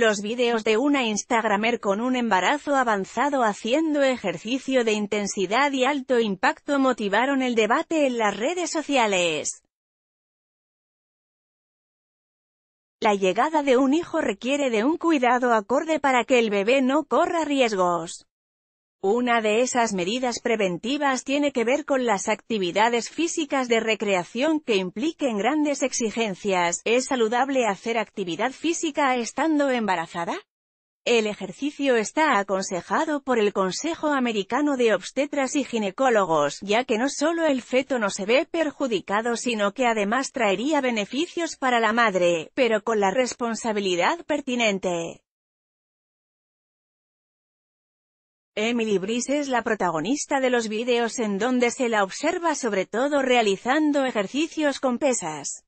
los videos de una Instagramer con un embarazo avanzado haciendo ejercicio de intensidad y alto impacto motivaron el debate en las redes sociales. La llegada de un hijo requiere de un cuidado acorde para que el bebé no corra riesgos. Una de esas medidas preventivas tiene que ver con las actividades físicas de recreación que impliquen grandes exigencias. ¿Es saludable hacer actividad física estando embarazada? El ejercicio está aconsejado por el Consejo Americano de Obstetras y Ginecólogos, ya que no solo el feto no se ve perjudicado sino que además traería beneficios para la madre, pero con la responsabilidad pertinente. Emily Brice es la protagonista de los vídeos en donde se la observa sobre todo realizando ejercicios con pesas.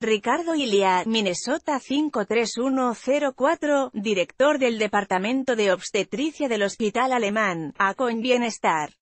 Ricardo Ilia, Minnesota 53104, director del Departamento de Obstetricia del Hospital Alemán, Acon Bienestar.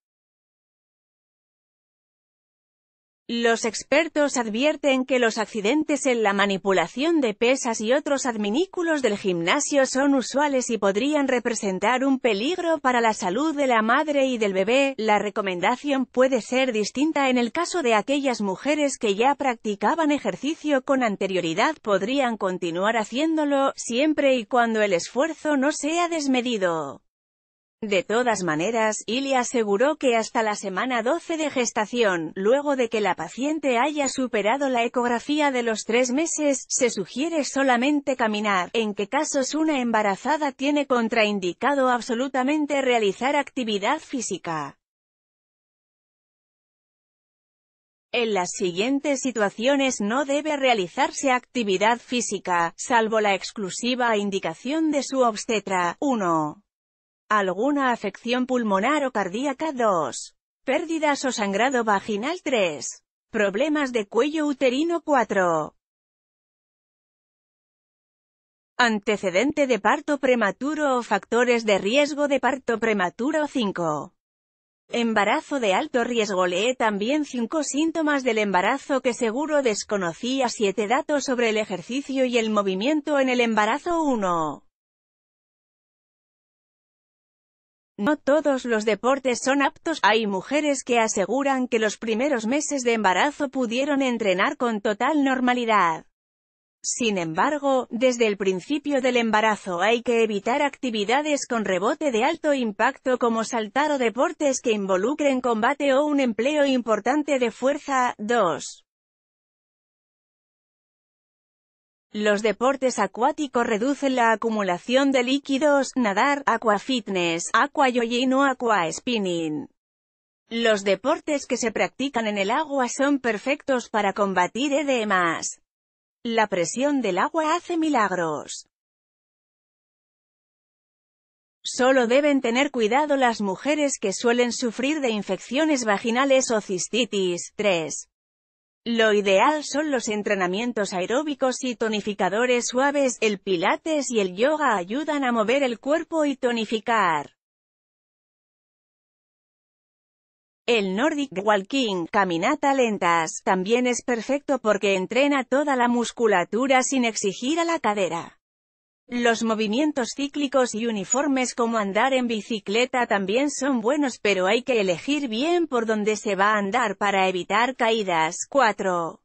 Los expertos advierten que los accidentes en la manipulación de pesas y otros adminículos del gimnasio son usuales y podrían representar un peligro para la salud de la madre y del bebé. La recomendación puede ser distinta en el caso de aquellas mujeres que ya practicaban ejercicio con anterioridad podrían continuar haciéndolo, siempre y cuando el esfuerzo no sea desmedido. De todas maneras, Ilya aseguró que hasta la semana 12 de gestación, luego de que la paciente haya superado la ecografía de los tres meses, se sugiere solamente caminar, en que casos una embarazada tiene contraindicado absolutamente realizar actividad física. En las siguientes situaciones no debe realizarse actividad física, salvo la exclusiva indicación de su obstetra. 1 alguna afección pulmonar o cardíaca 2, pérdidas o sangrado vaginal 3, problemas de cuello uterino 4, antecedente de parto prematuro o factores de riesgo de parto prematuro 5. Embarazo de alto riesgo Lee también 5 síntomas del embarazo que seguro desconocía 7 datos sobre el ejercicio y el movimiento en el embarazo 1. No todos los deportes son aptos, hay mujeres que aseguran que los primeros meses de embarazo pudieron entrenar con total normalidad. Sin embargo, desde el principio del embarazo hay que evitar actividades con rebote de alto impacto como saltar o deportes que involucren combate o un empleo importante de fuerza. 2. Los deportes acuáticos reducen la acumulación de líquidos, nadar, aqua aquayoyin o spinning. Los deportes que se practican en el agua son perfectos para combatir edemas. La presión del agua hace milagros. Solo deben tener cuidado las mujeres que suelen sufrir de infecciones vaginales o cistitis. 3. Lo ideal son los entrenamientos aeróbicos y tonificadores suaves, el pilates y el yoga ayudan a mover el cuerpo y tonificar. El Nordic Walking, caminata lentas, también es perfecto porque entrena toda la musculatura sin exigir a la cadera. Los movimientos cíclicos y uniformes como andar en bicicleta también son buenos pero hay que elegir bien por dónde se va a andar para evitar caídas. 4.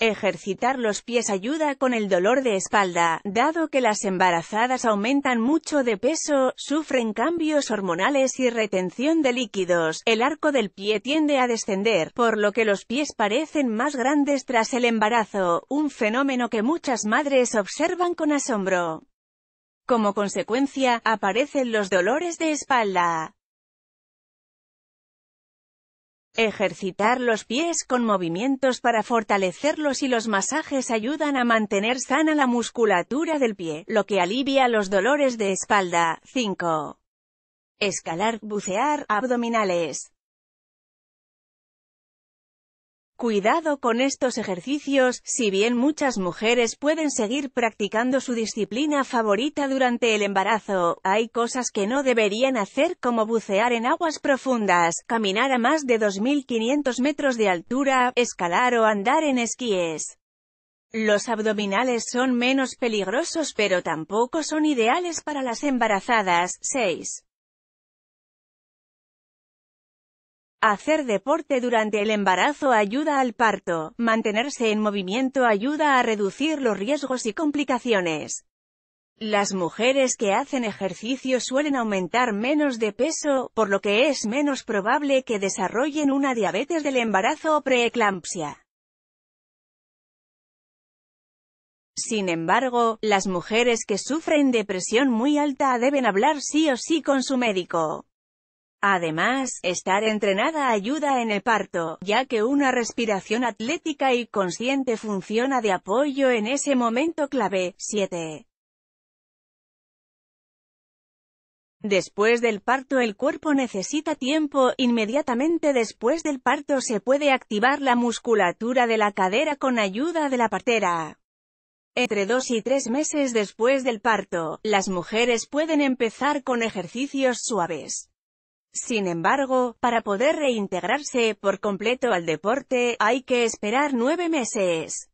Ejercitar los pies ayuda con el dolor de espalda, dado que las embarazadas aumentan mucho de peso, sufren cambios hormonales y retención de líquidos, el arco del pie tiende a descender, por lo que los pies parecen más grandes tras el embarazo, un fenómeno que muchas madres observan con asombro. Como consecuencia, aparecen los dolores de espalda. Ejercitar los pies con movimientos para fortalecerlos y los masajes ayudan a mantener sana la musculatura del pie, lo que alivia los dolores de espalda. 5. Escalar, bucear, abdominales. Cuidado con estos ejercicios, si bien muchas mujeres pueden seguir practicando su disciplina favorita durante el embarazo, hay cosas que no deberían hacer como bucear en aguas profundas, caminar a más de 2.500 metros de altura, escalar o andar en esquíes. Los abdominales son menos peligrosos pero tampoco son ideales para las embarazadas. 6. Hacer deporte durante el embarazo ayuda al parto, mantenerse en movimiento ayuda a reducir los riesgos y complicaciones. Las mujeres que hacen ejercicio suelen aumentar menos de peso, por lo que es menos probable que desarrollen una diabetes del embarazo o preeclampsia. Sin embargo, las mujeres que sufren depresión muy alta deben hablar sí o sí con su médico. Además, estar entrenada ayuda en el parto, ya que una respiración atlética y consciente funciona de apoyo en ese momento clave. 7. Después del parto el cuerpo necesita tiempo, inmediatamente después del parto se puede activar la musculatura de la cadera con ayuda de la partera. Entre dos y tres meses después del parto, las mujeres pueden empezar con ejercicios suaves. Sin embargo, para poder reintegrarse por completo al deporte, hay que esperar nueve meses.